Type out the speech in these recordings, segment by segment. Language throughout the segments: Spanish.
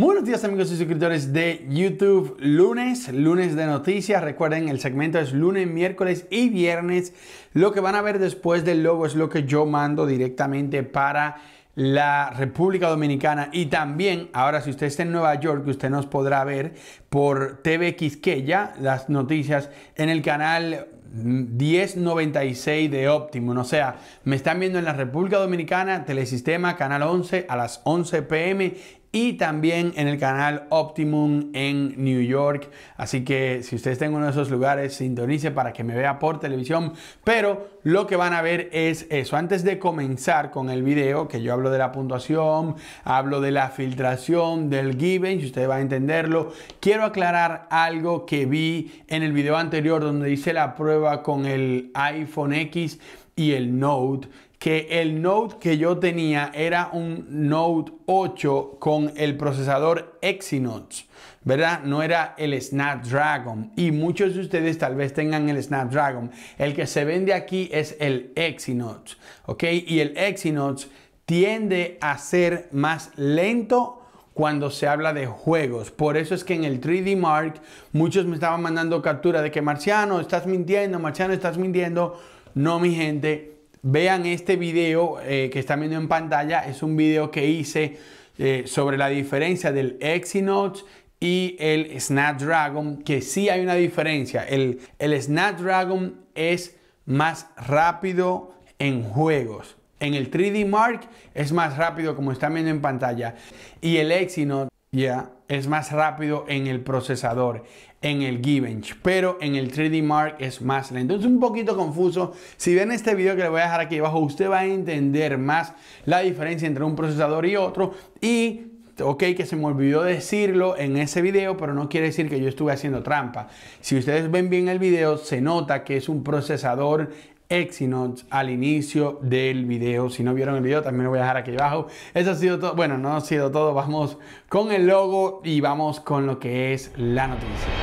buenos días amigos y suscriptores de YouTube. Lunes, lunes de noticias. Recuerden, el segmento es lunes, miércoles y viernes. Lo que van a ver después del logo es lo que yo mando directamente para la República Dominicana y también, ahora si usted está en Nueva York, usted nos podrá ver por TV ya las noticias en el canal 1096 de Optimum. O sea, me están viendo en la República Dominicana, Telesistema, Canal 11 a las 11 pm y también en el canal Optimum en New York. Así que si ustedes está en uno de esos lugares, sintonice para que me vea por televisión. Pero lo que van a ver es eso. Antes de comenzar con el video, que yo hablo de la puntuación, hablo de la filtración, del given, si usted va a entenderlo, quiero aclarar algo que vi en el video anterior donde hice la prueba con el iPhone X y el Note, que el Note que yo tenía era un Note 8 con el procesador Exynos, ¿verdad? No era el Snapdragon. Y muchos de ustedes tal vez tengan el Snapdragon. El que se vende aquí es el Exynos, ¿ok? Y el Exynos tiende a ser más lento cuando se habla de juegos. Por eso es que en el 3D Mark muchos me estaban mandando captura de que Marciano, estás mintiendo, Marciano, estás mintiendo no, mi gente, vean este video eh, que están viendo en pantalla. Es un video que hice eh, sobre la diferencia del Exynos y el Snapdragon, que sí hay una diferencia. El, el Snapdragon es más rápido en juegos. En el 3D Mark es más rápido, como están viendo en pantalla. Y el Exynos ¿ya? Es más rápido en el procesador, en el Givenchy, pero en el 3D Mark es más lento. Es un poquito confuso. Si ven este video que le voy a dejar aquí abajo, usted va a entender más la diferencia entre un procesador y otro y ok, que se me olvidó decirlo en ese video, pero no quiere decir que yo estuve haciendo trampa. Si ustedes ven bien el video, se nota que es un procesador Exynos al inicio del video. Si no vieron el video, también lo voy a dejar aquí abajo. Eso ha sido todo. Bueno, no ha sido todo. Vamos con el logo y vamos con lo que es la noticia.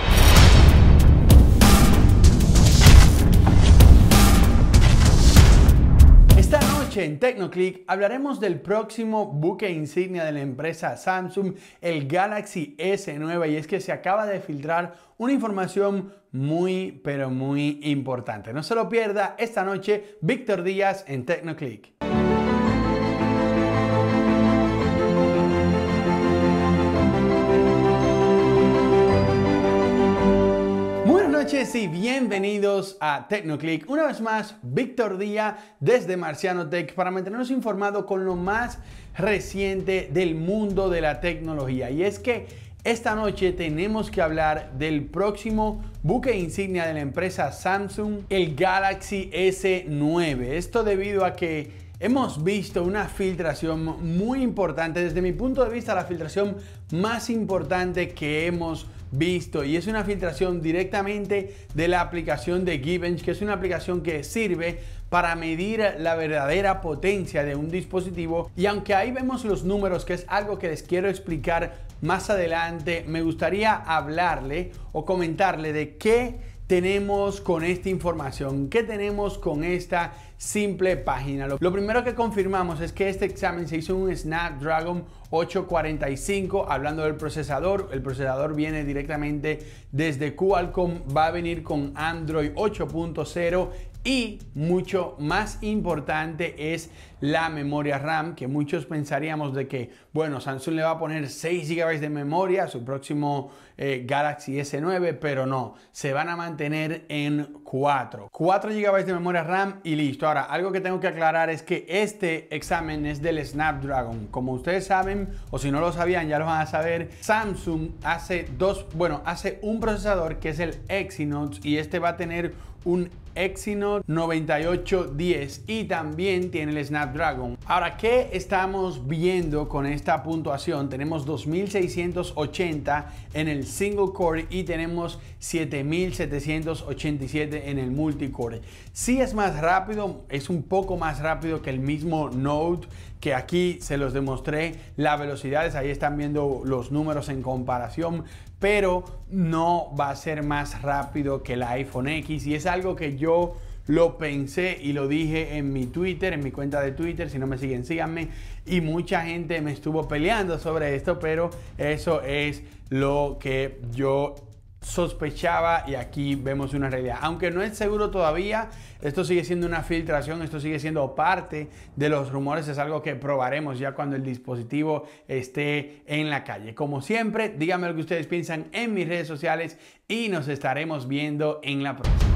en TecnoClick hablaremos del próximo buque insignia de la empresa Samsung, el Galaxy S9, y es que se acaba de filtrar una información muy, pero muy importante. No se lo pierda esta noche, Víctor Díaz en TecnoClick. y bienvenidos a TecnoClick. Una vez más, Víctor Díaz desde Marciano Tech para mantenernos informados con lo más reciente del mundo de la tecnología. Y es que esta noche tenemos que hablar del próximo buque insignia de la empresa Samsung, el Galaxy S9. Esto debido a que Hemos visto una filtración muy importante, desde mi punto de vista la filtración más importante que hemos visto y es una filtración directamente de la aplicación de Givenchy, que es una aplicación que sirve para medir la verdadera potencia de un dispositivo y aunque ahí vemos los números, que es algo que les quiero explicar más adelante, me gustaría hablarle o comentarle de qué tenemos con esta información? ¿Qué tenemos con esta simple página? Lo, primero que confirmamos es que este examen se hizo un Snapdragon 845, hablando del procesador. El procesador viene directamente desde Qualcomm, va a venir con Android 8.0 y mucho más importante es la memoria RAM, que muchos pensaríamos de que, bueno, Samsung le va a poner 6 GB de memoria a su próximo eh, Galaxy S9, pero no, se van a mantener en 4. 4 GB de memoria RAM y listo. Ahora, algo que tengo que aclarar es que este examen es del Snapdragon. Como ustedes saben, o si no lo sabían, ya lo van a saber, Samsung hace dos, bueno, hace un procesador que es el Exynos y este va a tener un Exynos 9810 y también tiene el Snapdragon. Ahora, ¿qué estamos viendo con esta puntuación? Tenemos 2680 en el single core y tenemos 7787 en el multicore. Si sí es más rápido, es un poco más rápido que el mismo Note que aquí se los demostré las velocidades, ahí están viendo los números en comparación, pero no va a ser más rápido que el iPhone X y es algo que yo lo pensé y lo dije en mi Twitter, en mi cuenta de Twitter. Si no me siguen, síganme. Y mucha gente me estuvo peleando sobre esto, pero eso es lo que yo sospechaba y aquí vemos una realidad. Aunque no es seguro todavía, esto sigue siendo una filtración, esto sigue siendo parte de los rumores, es algo que probaremos ya cuando el dispositivo esté en la calle. Como siempre, díganme lo que ustedes piensan en mis redes sociales y nos estaremos viendo en la próxima.